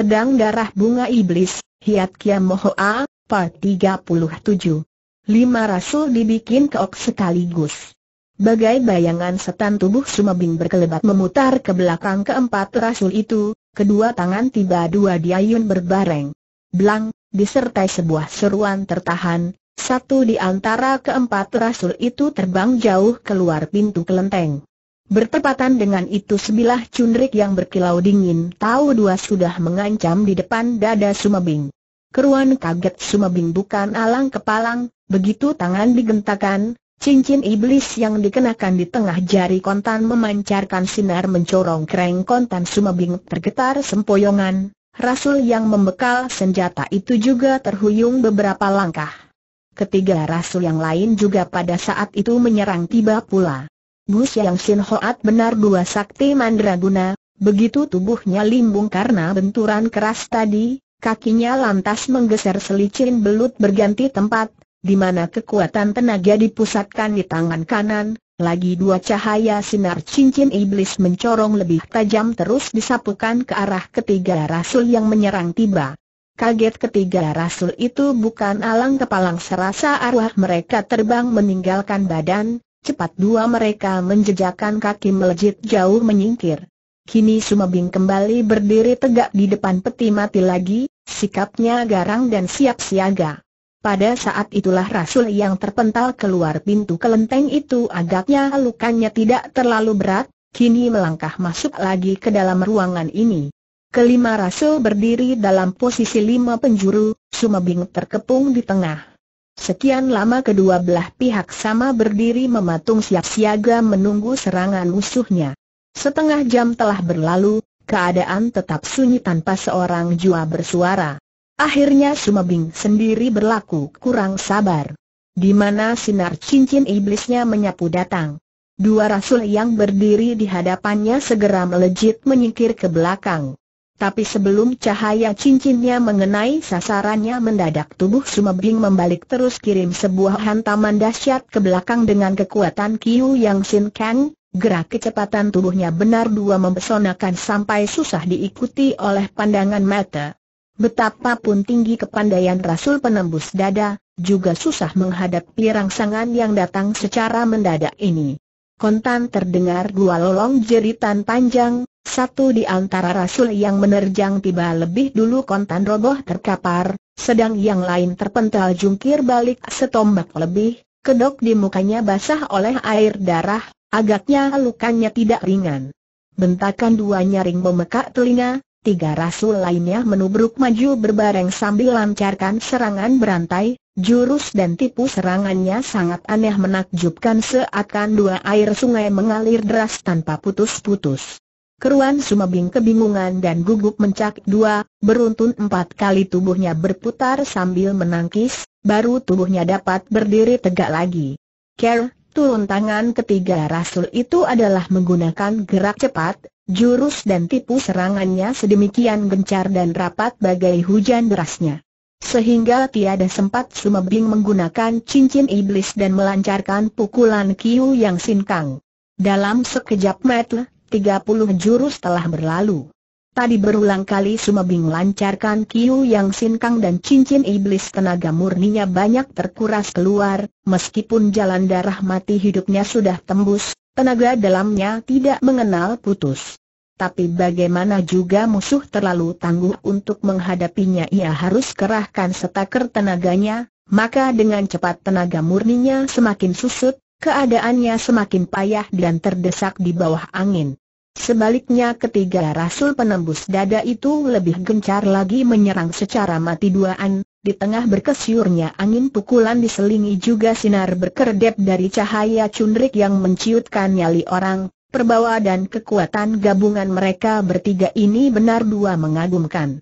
Pedang Darah Bunga Iblis, Hiat Kiam Mohoa, Part 37. Lima rasul dibikin keok sekaligus. Bagai bayangan setan tubuh Sumabing berkelebat memutar ke belakang keempat rasul itu, kedua tangan tiba dua diayun berbareng. Blang, disertai sebuah seruan tertahan, satu di antara keempat rasul itu terbang jauh keluar pintu kelenteng. Bertepatan dengan itu sebilah cundrik yang berkilau dingin tahu dua sudah mengancam di depan dada Sumabing. Keruan kaget Sumabing bukan alang kepalang, begitu tangan digentakan, cincin iblis yang dikenakan di tengah jari kontan memancarkan sinar mencorong kereng kontan Sumabing tergetar sempoyongan, rasul yang membekal senjata itu juga terhuyung beberapa langkah. Ketiga rasul yang lain juga pada saat itu menyerang tiba pula. Bu Siang Sin Hoat benar dua sakti mandraguna, begitu tubuhnya limbung karena benturan keras tadi, kakinya lantas menggeser selicin belut berganti tempat, di mana kekuatan tenaga dipusatkan di tangan kanan, lagi dua cahaya sinar cincin iblis mencorong lebih tajam terus disapukan ke arah ketiga rasul yang menyerang tiba. Kaget ketiga rasul itu bukan alang kepalang serasa arwah mereka terbang meninggalkan badan, Cepat dua mereka menjejakkan kaki melejit jauh menyingkir. Kini Sumabing kembali berdiri tegak di depan peti mati lagi, sikapnya garang dan siap siaga. Pada saat itulah Rasul yang terpental keluar pintu kelenteng itu agaknya lukanya tidak terlalu berat, kini melangkah masuk lagi ke dalam ruangan ini. Kelima Rasul berdiri dalam posisi lima penjuru, Sumabing terkepung di tengah. Sekian lama kedua belah pihak sama berdiri mematung siap siaga menunggu serangan musuhnya. Setengah jam telah berlalu, keadaan tetap sunyi tanpa seorang jua bersuara. Akhirnya Sumabing sendiri berlaku kurang sabar. Di mana sinar cincin iblisnya menyapu datang. Dua rasul yang berdiri di hadapannya segera melejit menyingkir ke belakang. Tapi sebelum cahaya cincinnya mengenai sasarannya mendadak tubuh Sumebing membalik terus kirim sebuah hantaman dahsyat ke belakang dengan kekuatan Kiu Yang Sin Kang, gerak kecepatan tubuhnya benar dua mempesonakan sampai susah diikuti oleh pandangan mata. Betapapun tinggi kepandaian Rasul penembus dada, juga susah menghadapi rangsangan yang datang secara mendadak ini. Kontan terdengar dua lolong jeritan panjang, satu di antara rasul yang menerjang tiba lebih dulu kontan roboh terkapar, sedang yang lain terpental jungkir balik setombak lebih, kedok di mukanya basah oleh air darah, agaknya lukanya tidak ringan. Bentakan dua nyaring memekak telinga, tiga rasul lainnya menubruk maju berbareng sambil lancarkan serangan berantai, Jurus dan tipu serangannya sangat aneh menakjubkan seakan dua air sungai mengalir deras tanpa putus-putus. Keruan Sumabing kebingungan dan gugup mencak dua, beruntun empat kali tubuhnya berputar sambil menangkis, baru tubuhnya dapat berdiri tegak lagi. Ker, turun tangan ketiga Rasul itu adalah menggunakan gerak cepat, jurus dan tipu serangannya sedemikian gencar dan rapat bagai hujan derasnya. Sehingga tiada sempat Sumabing menggunakan cincin iblis dan melancarkan pukulan Kiu Yang Sinkang. Dalam sekejap mata, 30 jurus telah berlalu. Tadi berulang kali Sumabing lancarkan Kiu Yang Sinkang dan cincin iblis tenaga murninya banyak terkuras keluar, meskipun jalan darah mati hidupnya sudah tembus, tenaga dalamnya tidak mengenal putus. Tapi bagaimana juga musuh terlalu tangguh untuk menghadapinya ia harus kerahkan setaker tenaganya, maka dengan cepat tenaga murninya semakin susut, keadaannya semakin payah dan terdesak di bawah angin. Sebaliknya ketiga rasul penembus dada itu lebih gencar lagi menyerang secara mati duaan, di tengah berkesiurnya angin pukulan diselingi juga sinar berkerdep dari cahaya cundrik yang menciutkan nyali orang, perbawa dan kekuatan gabungan mereka bertiga ini benar dua mengagumkan.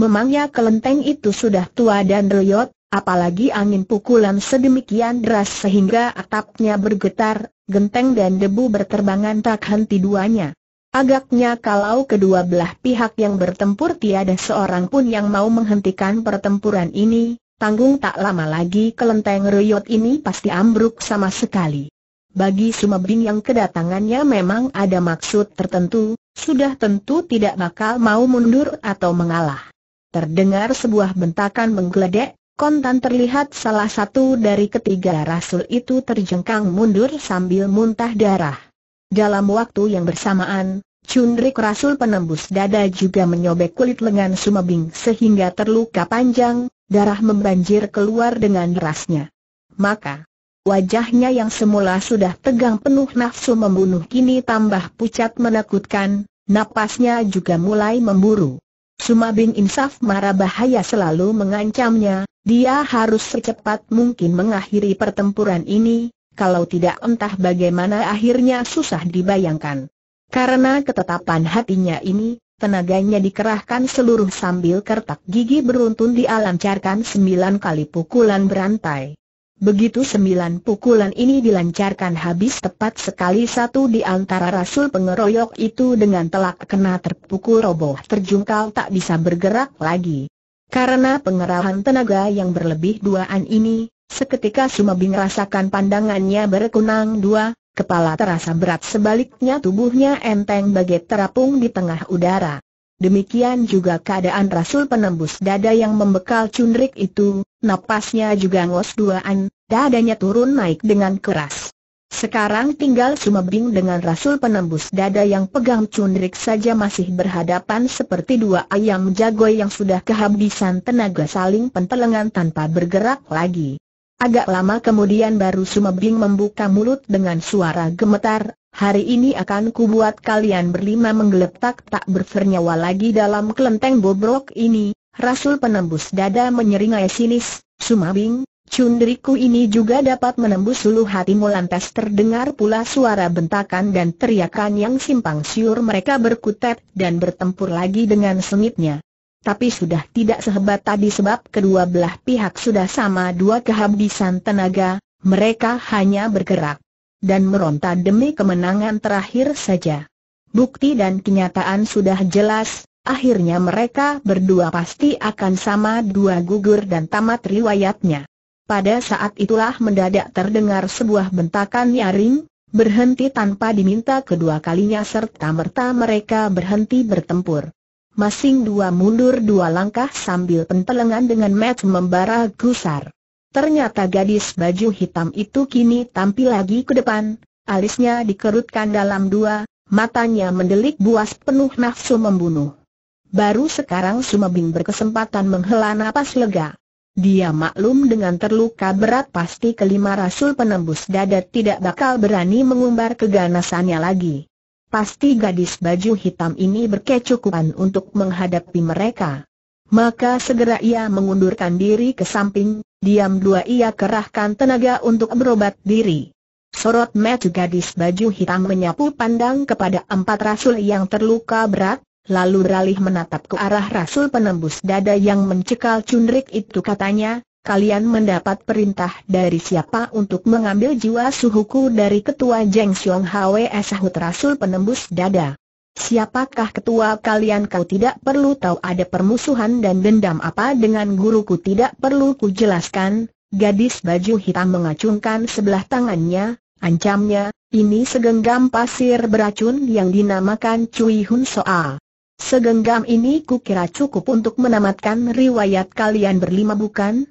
Memangnya kelenteng itu sudah tua dan reyot, apalagi angin pukulan sedemikian deras sehingga atapnya bergetar, genteng dan debu berterbangan tak henti duanya. Agaknya kalau kedua belah pihak yang bertempur tiada seorang pun yang mau menghentikan pertempuran ini, tanggung tak lama lagi kelenteng reyot ini pasti ambruk sama sekali. Bagi Sumabing yang kedatangannya memang ada maksud tertentu, sudah tentu tidak bakal mau mundur atau mengalah. Terdengar sebuah bentakan menggeledek, kontan terlihat salah satu dari ketiga rasul itu terjengkang mundur sambil muntah darah. Dalam waktu yang bersamaan, Cundrik Rasul penembus dada juga menyobek kulit lengan Sumabing sehingga terluka panjang, darah membanjir keluar dengan derasnya. Maka, wajahnya yang semula sudah tegang penuh nafsu membunuh kini tambah pucat menakutkan, napasnya juga mulai memburu. Sumabing insaf marah bahaya selalu mengancamnya, dia harus secepat mungkin mengakhiri pertempuran ini, kalau tidak entah bagaimana akhirnya susah dibayangkan. Karena ketetapan hatinya ini, tenaganya dikerahkan seluruh sambil kertak gigi beruntun dialancarkan sembilan kali pukulan berantai. Begitu sembilan pukulan ini dilancarkan habis tepat sekali satu di antara rasul pengeroyok itu dengan telak kena terpukul roboh terjungkal tak bisa bergerak lagi. Karena pengerahan tenaga yang berlebih duaan ini, Seketika Sumabing rasakan pandangannya berkunang dua, kepala terasa berat sebaliknya tubuhnya enteng bagai terapung di tengah udara. Demikian juga keadaan Rasul penembus dada yang membekal cundrik itu, napasnya juga ngos duaan, dadanya turun naik dengan keras. Sekarang tinggal Sumabing dengan Rasul penembus dada yang pegang cundrik saja masih berhadapan seperti dua ayam jago yang sudah kehabisan tenaga saling pentelengan tanpa bergerak lagi. Agak lama kemudian baru Sumebing membuka mulut dengan suara gemetar, hari ini akan kubuat kalian berlima menggeletak tak bernyawa lagi dalam kelenteng bobrok ini, Rasul penembus dada menyeringai sinis, Sumabing, cundriku ini juga dapat menembus suluh hatimu lantas terdengar pula suara bentakan dan teriakan yang simpang siur mereka berkutat dan bertempur lagi dengan sengitnya tapi sudah tidak sehebat tadi sebab kedua belah pihak sudah sama dua kehabisan tenaga, mereka hanya bergerak dan meronta demi kemenangan terakhir saja. Bukti dan kenyataan sudah jelas, akhirnya mereka berdua pasti akan sama dua gugur dan tamat riwayatnya. Pada saat itulah mendadak terdengar sebuah bentakan nyaring, berhenti tanpa diminta kedua kalinya serta merta mereka berhenti bertempur masing dua mundur dua langkah sambil pentelengan dengan match membara gusar. Ternyata gadis baju hitam itu kini tampil lagi ke depan, alisnya dikerutkan dalam dua, matanya mendelik buas penuh nafsu membunuh. Baru sekarang Sumabing berkesempatan menghela napas lega. Dia maklum dengan terluka berat pasti kelima rasul penembus dada tidak bakal berani mengumbar keganasannya lagi. Pasti gadis baju hitam ini berkecukupan untuk menghadapi mereka. Maka segera ia mengundurkan diri ke samping, diam dua ia kerahkan tenaga untuk berobat diri. Sorot mata gadis baju hitam menyapu pandang kepada empat rasul yang terluka berat, lalu ralih menatap ke arah rasul penembus dada yang mencekal cundrik itu katanya, kalian mendapat perintah dari siapa untuk mengambil jiwa suhuku dari ketua Jeng Xiong Hwe Sahut Rasul penembus dada. Siapakah ketua kalian kau tidak perlu tahu ada permusuhan dan dendam apa dengan guruku tidak perlu ku jelaskan, gadis baju hitam mengacungkan sebelah tangannya, ancamnya, ini segenggam pasir beracun yang dinamakan Cui Hun Soa. Segenggam ini kukira cukup untuk menamatkan riwayat kalian berlima bukan?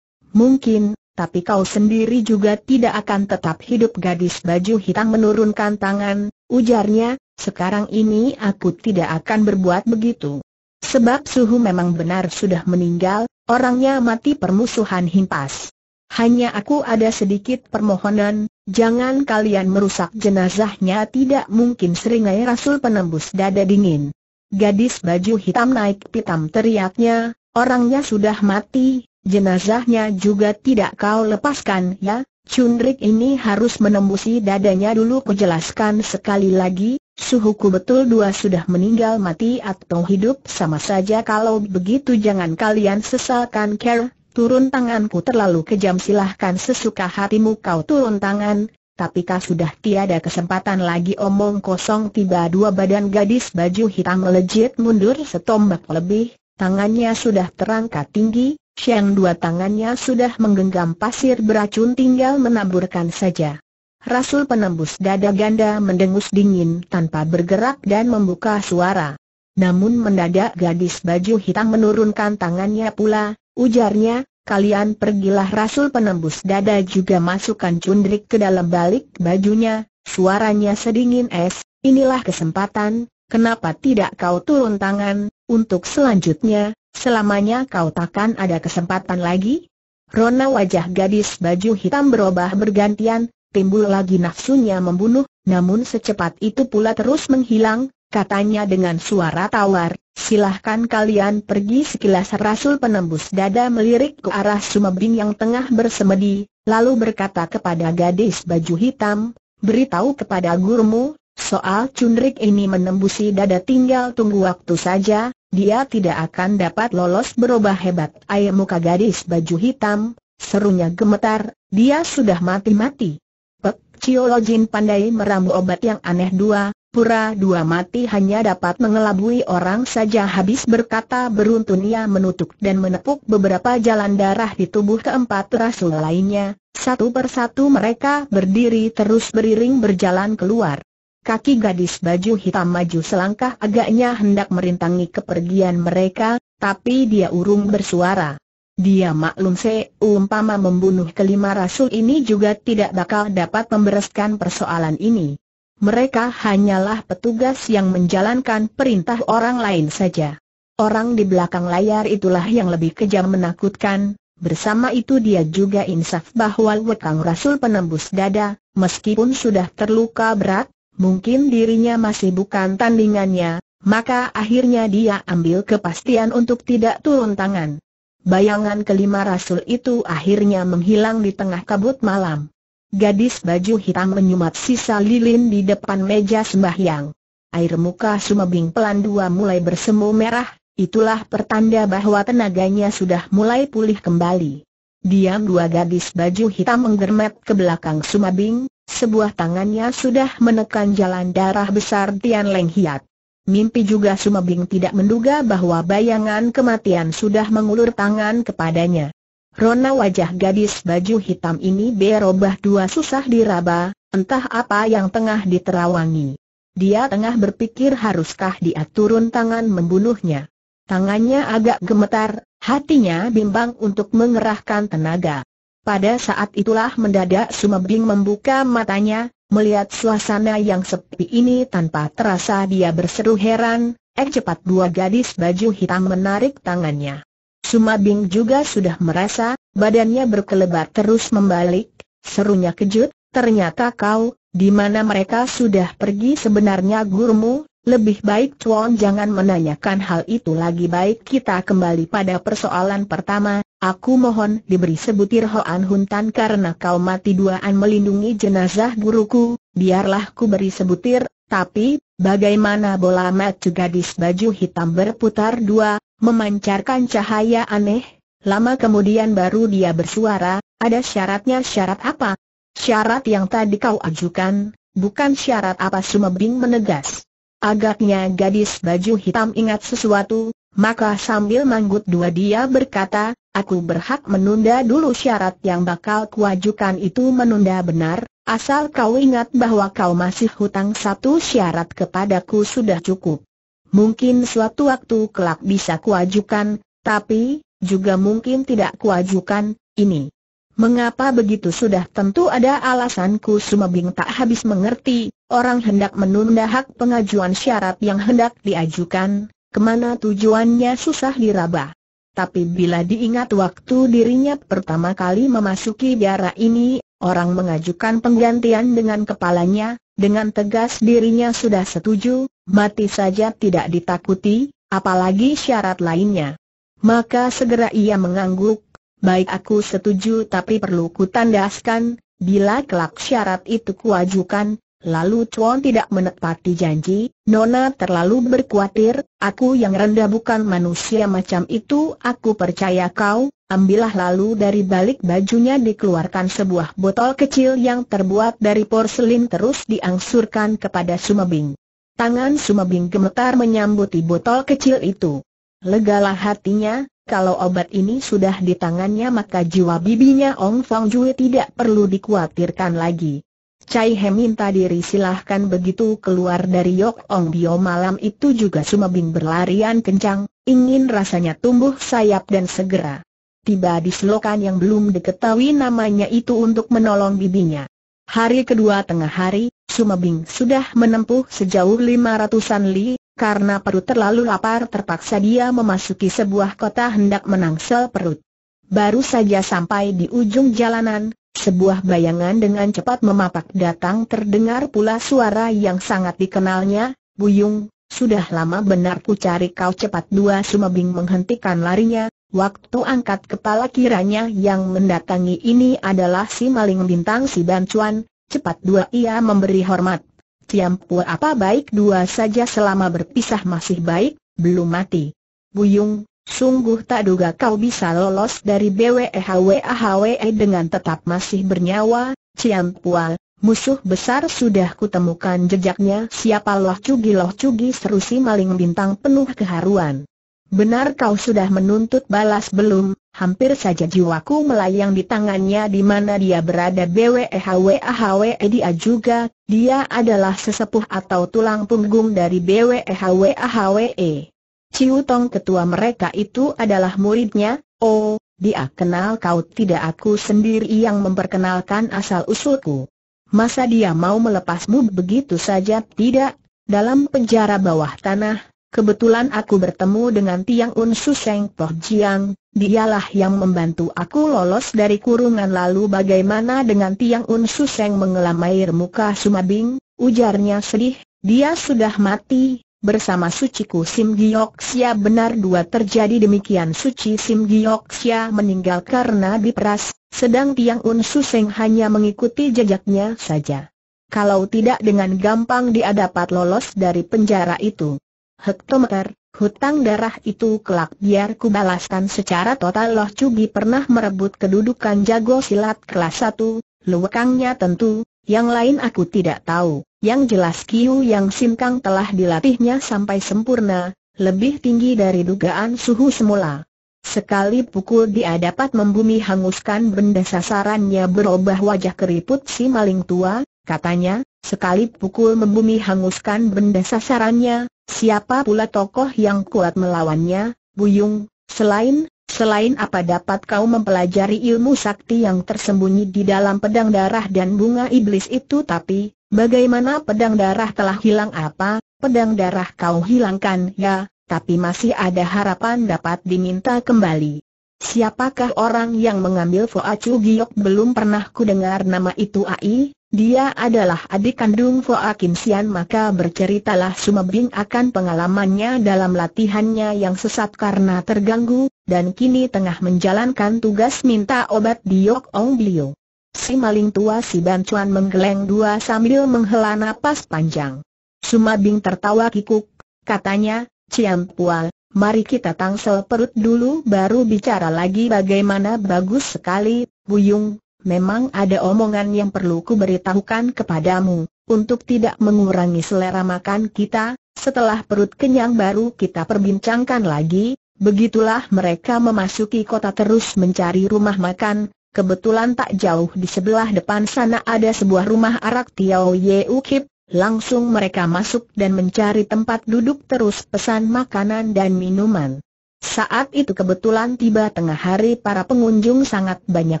Mungkin, tapi kau sendiri juga tidak akan tetap hidup gadis baju hitam menurunkan tangan, ujarnya, sekarang ini aku tidak akan berbuat begitu. Sebab suhu memang benar sudah meninggal, orangnya mati permusuhan himpas. Hanya aku ada sedikit permohonan, jangan kalian merusak jenazahnya tidak mungkin seringai rasul penembus dada dingin. Gadis baju hitam naik pitam teriaknya, orangnya sudah mati, Jenazahnya juga tidak kau lepaskan ya, cundrik ini harus menembusi dadanya dulu kujelaskan sekali lagi, suhuku betul dua sudah meninggal mati atau hidup sama saja kalau begitu jangan kalian sesalkan care, turun tanganku terlalu kejam silahkan sesuka hatimu kau turun tangan, tapi kau sudah tiada kesempatan lagi omong kosong tiba dua badan gadis baju hitam melejit mundur setombak lebih, tangannya sudah terangkat tinggi, yang dua tangannya sudah menggenggam pasir beracun tinggal menaburkan saja. Rasul penembus dada ganda mendengus dingin tanpa bergerak dan membuka suara. Namun mendadak gadis baju hitam menurunkan tangannya pula, ujarnya, kalian pergilah Rasul penembus dada juga masukkan cundrik ke dalam balik bajunya, suaranya sedingin es, inilah kesempatan, kenapa tidak kau turun tangan, untuk selanjutnya, selamanya kau takkan ada kesempatan lagi? Rona wajah gadis baju hitam berubah bergantian, timbul lagi nafsunya membunuh, namun secepat itu pula terus menghilang, katanya dengan suara tawar, silahkan kalian pergi sekilas Rasul penembus dada melirik ke arah Sumebing yang tengah bersemedi, lalu berkata kepada gadis baju hitam, beritahu kepada gurumu, soal cundrik ini menembusi dada tinggal tunggu waktu saja, dia tidak akan dapat lolos berubah hebat ayam muka gadis baju hitam, serunya gemetar, dia sudah mati-mati. Pek Ciolojin pandai meramu obat yang aneh dua, pura dua mati hanya dapat mengelabui orang saja habis berkata beruntun ia menutup dan menepuk beberapa jalan darah di tubuh keempat rasul lainnya, satu persatu mereka berdiri terus beriring berjalan keluar. Kaki gadis baju hitam maju selangkah agaknya hendak merintangi kepergian mereka, tapi dia urung bersuara. Dia maklum seumpama membunuh kelima rasul ini juga tidak bakal dapat membereskan persoalan ini. Mereka hanyalah petugas yang menjalankan perintah orang lain saja. Orang di belakang layar itulah yang lebih kejam menakutkan, bersama itu dia juga insaf bahwa Wekang Rasul penembus dada, meskipun sudah terluka berat, mungkin dirinya masih bukan tandingannya, maka akhirnya dia ambil kepastian untuk tidak turun tangan. Bayangan kelima rasul itu akhirnya menghilang di tengah kabut malam. Gadis baju hitam menyumat sisa lilin di depan meja sembahyang. Air muka sumabing pelan dua mulai bersemu merah, itulah pertanda bahwa tenaganya sudah mulai pulih kembali. Diam dua gadis baju hitam menggermet ke belakang Sumabing, sebuah tangannya sudah menekan jalan darah besar Tian Leng Hiat. Mimpi juga Sumabing tidak menduga bahwa bayangan kematian sudah mengulur tangan kepadanya. Rona wajah gadis baju hitam ini berubah dua susah diraba, entah apa yang tengah diterawangi. Dia tengah berpikir haruskah dia turun tangan membunuhnya. Tangannya agak gemetar, hatinya bimbang untuk mengerahkan tenaga. Pada saat itulah mendadak Sumebing membuka matanya, melihat suasana yang sepi ini tanpa terasa dia berseru heran, eh cepat dua gadis baju hitam menarik tangannya. Sumabing juga sudah merasa, badannya berkelebat terus membalik, serunya kejut, ternyata kau, di mana mereka sudah pergi sebenarnya gurumu, lebih baik Chuan jangan menanyakan hal itu lagi baik kita kembali pada persoalan pertama, aku mohon diberi sebutir Hoan Huntan karena kau mati duaan melindungi jenazah guruku, biarlah ku beri sebutir, tapi, bagaimana bola juga gadis baju hitam berputar dua, memancarkan cahaya aneh, lama kemudian baru dia bersuara, ada syaratnya syarat apa? Syarat yang tadi kau ajukan, bukan syarat apa Sumebing menegas. Agaknya gadis baju hitam ingat sesuatu, maka sambil manggut dua dia berkata, aku berhak menunda dulu syarat yang bakal kuajukan itu menunda benar, asal kau ingat bahwa kau masih hutang satu syarat kepadaku sudah cukup. Mungkin suatu waktu kelak bisa kuajukan, tapi, juga mungkin tidak kuajukan, ini. Mengapa begitu sudah tentu ada alasanku Sumabing tak habis mengerti, orang hendak menunda hak pengajuan syarat yang hendak diajukan, kemana tujuannya susah diraba. Tapi bila diingat waktu dirinya pertama kali memasuki biara ini, orang mengajukan penggantian dengan kepalanya, dengan tegas dirinya sudah setuju, mati saja tidak ditakuti, apalagi syarat lainnya. Maka segera ia mengangguk, baik aku setuju tapi perlu kutandaskan, bila kelak syarat itu kuajukan, lalu Chuan tidak menepati janji, Nona terlalu berkhawatir, aku yang rendah bukan manusia macam itu aku percaya kau, ambillah lalu dari balik bajunya dikeluarkan sebuah botol kecil yang terbuat dari porselin terus diangsurkan kepada Sumabing. Tangan Sumabing gemetar menyambuti botol kecil itu. Legalah hatinya, kalau obat ini sudah di tangannya maka jiwa bibinya Ong Fong Jue tidak perlu dikhawatirkan lagi. Cai He minta diri silahkan begitu keluar dari Yok Ong Bio malam itu juga Sumabing berlarian kencang, ingin rasanya tumbuh sayap dan segera tiba di selokan yang belum diketahui namanya itu untuk menolong bibinya. Hari kedua tengah hari, Sumabing sudah menempuh sejauh lima ratusan li, karena perut terlalu lapar terpaksa dia memasuki sebuah kota hendak menangsel perut. Baru saja sampai di ujung jalanan, sebuah bayangan dengan cepat memapak datang terdengar pula suara yang sangat dikenalnya, Buyung, sudah lama benar ku cari kau cepat dua sumabing menghentikan larinya, waktu angkat kepala kiranya yang mendatangi ini adalah si maling bintang si Bancuan, cepat dua ia memberi hormat. Tiam ya Pua apa baik dua saja selama berpisah masih baik, belum mati. Buyung, sungguh tak duga kau bisa lolos dari BWEHWAHWE e dengan tetap masih bernyawa, Tiam Pua, musuh besar sudah kutemukan jejaknya siapa loh cugi loh cugi serusi maling bintang penuh keharuan. Benar kau sudah menuntut balas belum, Hampir saja jiwaku melayang di tangannya di mana dia berada BWEHWAHWE e e dia juga, dia adalah sesepuh atau tulang punggung dari BWEHWAHWE. Ciu Tong ketua mereka itu adalah muridnya, oh, dia kenal kau tidak aku sendiri yang memperkenalkan asal-usulku. Masa dia mau melepasmu begitu saja? Tidak, dalam penjara bawah tanah, Kebetulan aku bertemu dengan Tiang Unsu Seng Poh Jiang, dialah yang membantu aku lolos dari kurungan lalu bagaimana dengan Tiang Unsu Seng mengelamair muka Sumabing, ujarnya sedih, dia sudah mati, bersama Suciku Sim Gioksia benar dua terjadi demikian Suci Sim Gioksia meninggal karena diperas, sedang Tiang Unsu Seng hanya mengikuti jejaknya saja. Kalau tidak dengan gampang dia dapat lolos dari penjara itu hektometer, hutang darah itu kelak biar ku balaskan secara total Loh Cugi pernah merebut kedudukan jago silat kelas 1, luwekangnya tentu, yang lain aku tidak tahu, yang jelas Kiu yang Simkang telah dilatihnya sampai sempurna, lebih tinggi dari dugaan suhu semula. Sekali pukul dia dapat membumi hanguskan benda sasarannya berubah wajah keriput si maling tua, katanya, Sekali pukul membumi hanguskan benda sasarannya, siapa pula tokoh yang kuat melawannya, Buyung, selain, selain apa dapat kau mempelajari ilmu sakti yang tersembunyi di dalam pedang darah dan bunga iblis itu tapi, bagaimana pedang darah telah hilang apa, pedang darah kau hilangkan ya, tapi masih ada harapan dapat diminta kembali. Siapakah orang yang mengambil Foa Chu Giok belum pernah ku dengar nama itu Ai? Dia adalah adik kandung Foa Kim Sian maka berceritalah Suma Bing akan pengalamannya dalam latihannya yang sesat karena terganggu, dan kini tengah menjalankan tugas minta obat di Yok Ong Blio. Si maling tua si bancuan menggeleng dua sambil menghela napas panjang. Suma Bing tertawa kikuk, katanya, Ciam Pual, mari kita tangsel perut dulu baru bicara lagi bagaimana bagus sekali, Buyung, memang ada omongan yang perlu kuberitahukan kepadamu, untuk tidak mengurangi selera makan kita, setelah perut kenyang baru kita perbincangkan lagi, begitulah mereka memasuki kota terus mencari rumah makan, kebetulan tak jauh di sebelah depan sana ada sebuah rumah arak Tiao Ye Ukip, langsung mereka masuk dan mencari tempat duduk terus pesan makanan dan minuman. Saat itu kebetulan tiba tengah hari para pengunjung sangat banyak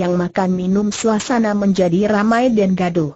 yang makan minum suasana menjadi ramai dan gaduh.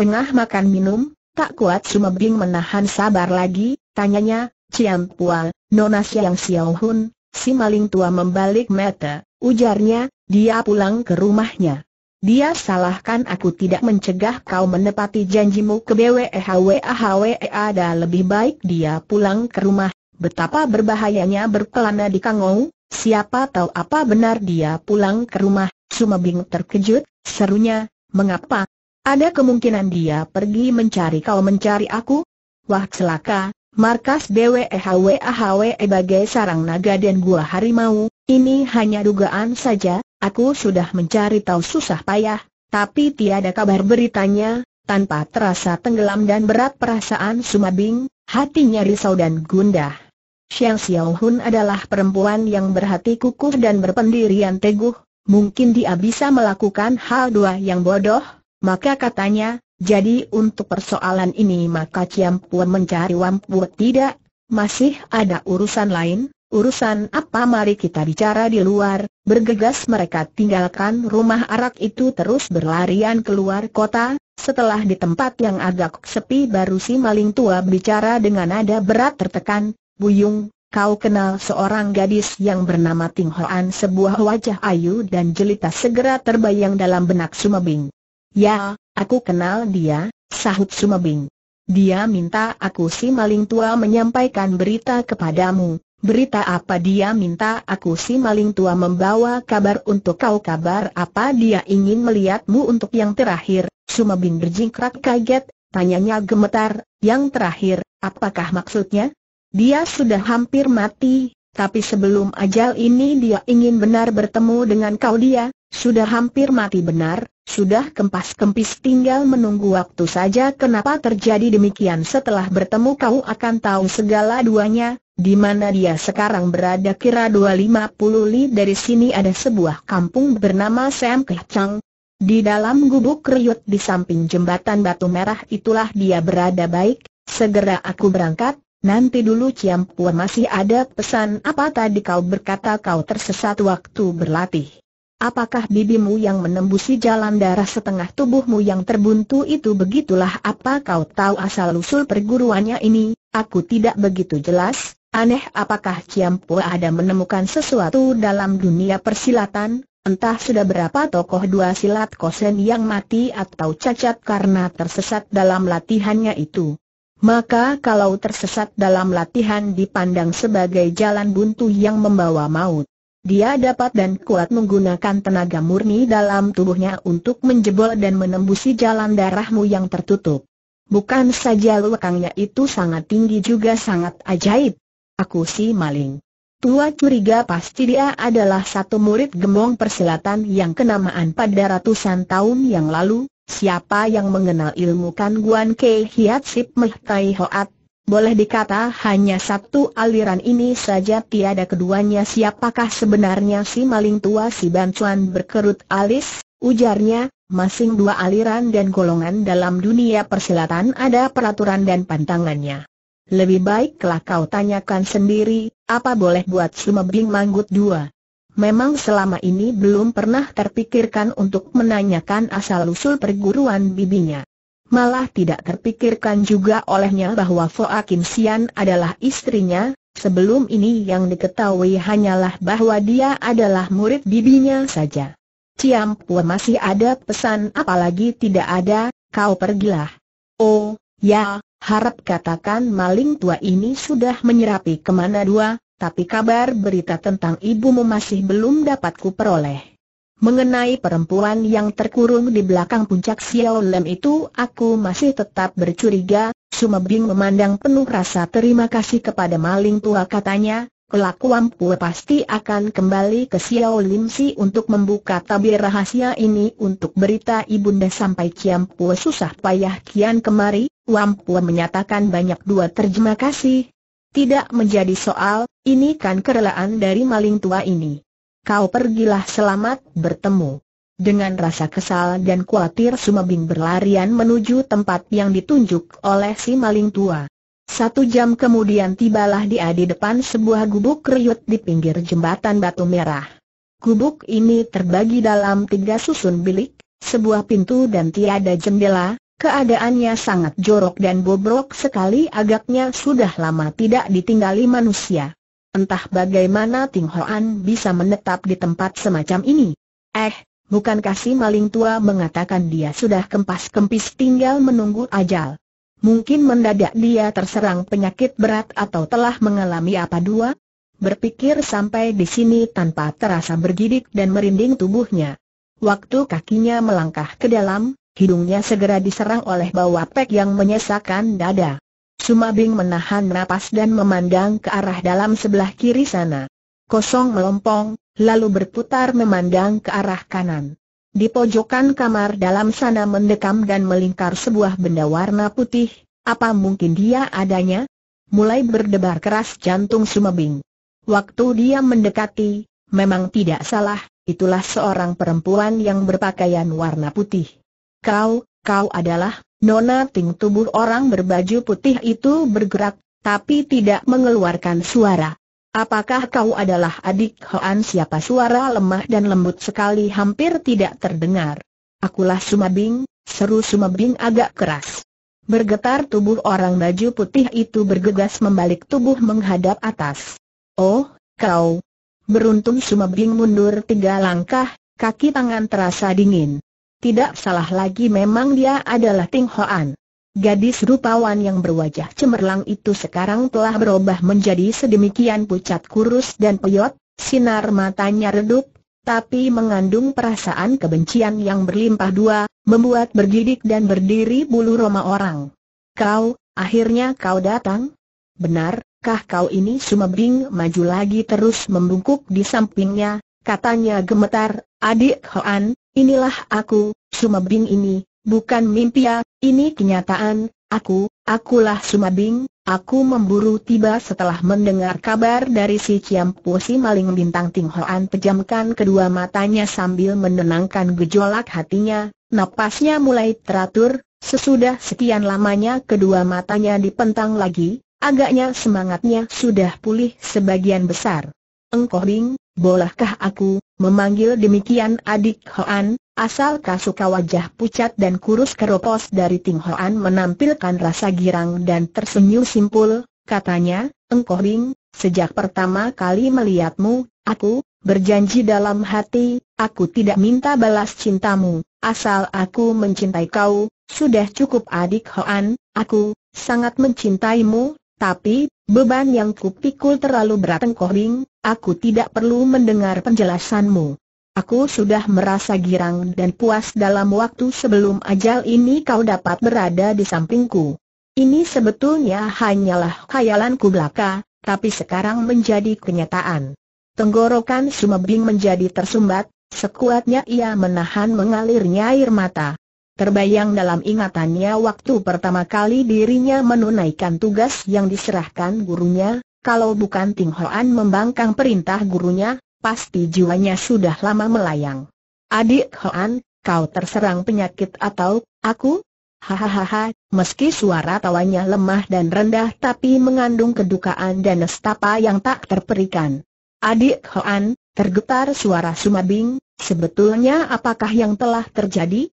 Tengah makan minum, tak kuat Sumebing menahan sabar lagi, tanyanya, Ciam Pual, Nona Siang Xiao Hun, si maling tua membalik mata, ujarnya, dia pulang ke rumahnya. Dia salahkan aku tidak mencegah kau menepati janjimu ke BWEHWAHWEA dan lebih baik dia pulang ke rumah Betapa berbahayanya berkelana di Kangou, siapa tahu apa benar dia pulang ke rumah, Sumabing terkejut, serunya, mengapa? Ada kemungkinan dia pergi mencari kau mencari aku? Wah celaka, markas DWEHWAHWE e e bagai sarang naga dan gua harimau, ini hanya dugaan saja, aku sudah mencari tahu susah payah, tapi tiada kabar beritanya, tanpa terasa tenggelam dan berat perasaan Sumabing, hatinya risau dan gundah. Xiang Hun adalah perempuan yang berhati kukuh dan berpendirian teguh, mungkin dia bisa melakukan hal dua yang bodoh, maka katanya, jadi untuk persoalan ini maka Ciam Puan mencari Puan tidak, masih ada urusan lain, urusan apa mari kita bicara di luar, bergegas mereka tinggalkan rumah arak itu terus berlarian keluar kota, setelah di tempat yang agak sepi baru si maling tua bicara dengan nada berat tertekan, Buyung, kau kenal seorang gadis yang bernama Ting Hoan sebuah wajah ayu dan jelita segera terbayang dalam benak Sumabing. Ya, aku kenal dia, sahut Sumabing. Dia minta aku si maling tua menyampaikan berita kepadamu. Berita apa dia minta aku si maling tua membawa kabar untuk kau kabar apa dia ingin melihatmu untuk yang terakhir, Sumabing berjingkrak kaget, tanyanya gemetar, yang terakhir, apakah maksudnya? Dia sudah hampir mati, tapi sebelum ajal ini dia ingin benar bertemu dengan kau dia, sudah hampir mati benar, sudah kempas-kempis tinggal menunggu waktu saja kenapa terjadi demikian setelah bertemu kau akan tahu segala duanya, di mana dia sekarang berada kira 250 li dari sini ada sebuah kampung bernama Sam Kehcang. Di dalam gubuk kriut di samping jembatan batu merah itulah dia berada baik, segera aku berangkat, Nanti dulu Ciam Pua masih ada pesan apa tadi kau berkata kau tersesat waktu berlatih. Apakah bibimu yang menembusi jalan darah setengah tubuhmu yang terbuntu itu begitulah apa kau tahu asal-usul perguruannya ini? Aku tidak begitu jelas, aneh apakah Ciampu ada menemukan sesuatu dalam dunia persilatan? Entah sudah berapa tokoh dua silat kosen yang mati atau cacat karena tersesat dalam latihannya itu maka kalau tersesat dalam latihan dipandang sebagai jalan buntu yang membawa maut. Dia dapat dan kuat menggunakan tenaga murni dalam tubuhnya untuk menjebol dan menembusi jalan darahmu yang tertutup. Bukan saja lekangnya itu sangat tinggi juga sangat ajaib. Aku si maling. Tua curiga pasti dia adalah satu murid gembong persilatan yang kenamaan pada ratusan tahun yang lalu, Siapa yang mengenal ilmu Kan Guan Kei Hiat Sip Meh Tai Hoat? Boleh dikata hanya satu aliran ini saja tiada keduanya siapakah sebenarnya si maling tua si Bancuan berkerut alis, ujarnya, masing dua aliran dan golongan dalam dunia persilatan ada peraturan dan pantangannya. Lebih baiklah kau tanyakan sendiri, apa boleh buat Sumebing Manggut dua. Memang selama ini belum pernah terpikirkan untuk menanyakan asal-usul perguruan bibinya. Malah tidak terpikirkan juga olehnya bahwa Foa Kim Sian adalah istrinya, sebelum ini yang diketahui hanyalah bahwa dia adalah murid bibinya saja. Ciam Pua masih ada pesan apalagi tidak ada, kau pergilah. Oh, ya, harap katakan maling tua ini sudah menyerapi kemana dua, tapi kabar berita tentang ibumu masih belum dapat kuperoleh. Mengenai perempuan yang terkurung di belakang puncak Xiao Lem itu aku masih tetap bercuriga, Sumebing memandang penuh rasa terima kasih kepada maling tua katanya, kelak Wampua pasti akan kembali ke Xiao Lim Si untuk membuka tabir rahasia ini untuk berita ibunda sampai Kiampua susah payah kian kemari, Wampua menyatakan banyak dua terjemah kasih, tidak menjadi soal, ini kan kerelaan dari maling tua ini. Kau pergilah selamat bertemu. Dengan rasa kesal dan khawatir Sumabing berlarian menuju tempat yang ditunjuk oleh si maling tua. Satu jam kemudian tibalah dia di depan sebuah gubuk keriut di pinggir jembatan batu merah. Gubuk ini terbagi dalam tiga susun bilik, sebuah pintu dan tiada jendela, Keadaannya sangat jorok dan bobrok sekali agaknya sudah lama tidak ditinggali manusia. Entah bagaimana Ting Hoan bisa menetap di tempat semacam ini. Eh, bukankah si maling tua mengatakan dia sudah kempas-kempis tinggal menunggu ajal? Mungkin mendadak dia terserang penyakit berat atau telah mengalami apa dua? Berpikir sampai di sini tanpa terasa bergidik dan merinding tubuhnya. Waktu kakinya melangkah ke dalam, Hidungnya segera diserang oleh bau apek yang menyesakan dada. Sumabing menahan napas dan memandang ke arah dalam sebelah kiri sana. Kosong melompong, lalu berputar memandang ke arah kanan. Di pojokan kamar dalam sana mendekam dan melingkar sebuah benda warna putih, apa mungkin dia adanya? Mulai berdebar keras jantung Sumabing. Waktu dia mendekati, memang tidak salah, itulah seorang perempuan yang berpakaian warna putih. Kau, kau adalah, Nona Ting tubuh orang berbaju putih itu bergerak, tapi tidak mengeluarkan suara. Apakah kau adalah adik Hoan siapa suara lemah dan lembut sekali hampir tidak terdengar. Akulah Sumabing, seru Sumabing agak keras. Bergetar tubuh orang baju putih itu bergegas membalik tubuh menghadap atas. Oh, kau. Beruntung Sumabing mundur tiga langkah, kaki tangan terasa dingin. Tidak salah lagi memang dia adalah Ting Hoan. Gadis rupawan yang berwajah cemerlang itu sekarang telah berubah menjadi sedemikian pucat kurus dan peyot, sinar matanya redup, tapi mengandung perasaan kebencian yang berlimpah dua, membuat bergidik dan berdiri bulu roma orang. Kau, akhirnya kau datang? Benar, kah kau ini Sumebing maju lagi terus membungkuk di sampingnya, katanya gemetar, adik Hoan, Inilah aku, Sumabing ini, bukan mimpi ya, ini kenyataan, aku, akulah Sumabing, aku memburu tiba setelah mendengar kabar dari si Ciampu si maling bintang Ting Hoan pejamkan kedua matanya sambil menenangkan gejolak hatinya, napasnya mulai teratur, sesudah sekian lamanya kedua matanya dipentang lagi, agaknya semangatnya sudah pulih sebagian besar. Engkau Bing, bolehkah aku memanggil demikian adik Hoan, asal kasuka wajah pucat dan kurus keropos dari Ting Hoan menampilkan rasa girang dan tersenyum simpul, katanya, engkoh ring. sejak pertama kali melihatmu, aku, berjanji dalam hati, aku tidak minta balas cintamu, asal aku mencintai kau, sudah cukup adik Hoan, aku, sangat mencintaimu, tapi, beban yang kupikul terlalu berat engkau Bing, aku tidak perlu mendengar penjelasanmu. Aku sudah merasa girang dan puas dalam waktu sebelum ajal ini kau dapat berada di sampingku. Ini sebetulnya hanyalah khayalanku belaka, tapi sekarang menjadi kenyataan. Tenggorokan Sumebing menjadi tersumbat, sekuatnya ia menahan mengalirnya air mata. Terbayang dalam ingatannya waktu pertama kali dirinya menunaikan tugas yang diserahkan gurunya, kalau bukan Ting Hoan membangkang perintah gurunya, pasti jiwanya sudah lama melayang. Adik Hoan, kau terserang penyakit atau, aku? Hahaha, meski suara tawanya lemah dan rendah tapi mengandung kedukaan dan nestapa yang tak terperikan. Adik Hoan, tergetar suara Sumabing, sebetulnya apakah yang telah terjadi?